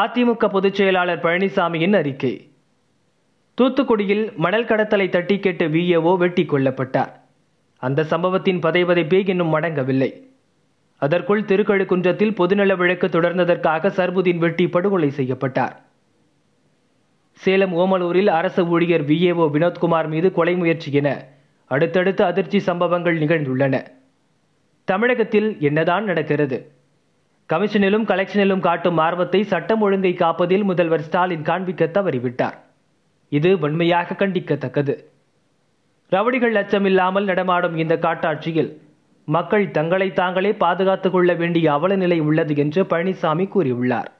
அதிமுக பொதுச் செயலாளர் பழனிசாமியின் அறிக்கை தூத்துக்குடியில் மணல் கடத்தலை தட்டி கேட்டு விஏஓ வெட்டி கொல்லப்பட்டார் அந்த சம்பவத்தின் பதைபதைப்பே இன்னும் மடங்கவில்லை அதற்குள் திருக்கழுக்குன்றத்தில் பொதுநல விளக்கு தொடர்ந்ததற்காக சர்புதீன் வெட்டி படுகொலை செய்யப்பட்டார் சேலம் ஓமலூரில் அரசு ஊழியர் விஏஓ வினோத்குமார் மீது கொலை முயற்சி என அடுத்தடுத்து அதிர்ச்சி சம்பவங்கள் நிகழ்ந்துள்ளன தமிழகத்தில் என்னதான் நடக்கிறது கமிஷனிலும் கலெக்ஷனிலும் காட்டும் ஆர்வத்தை சட்டம் ஒழுங்கை காப்பதில் முதல்வர் ஸ்டாலின் காண்பிக்க தவறிவிட்டார் இது வன்மையாக கண்டிக்கத்தக்கது ரவுடிகள் அச்சமில்லாமல் நடமாடும் இந்த காட்டாட்சியில் மக்கள் தங்களை தாங்களே பாதுகாத்துக் கொள்ள வேண்டிய அவலநிலை உள்ளது என்று பழனிசாமி கூறியுள்ளார்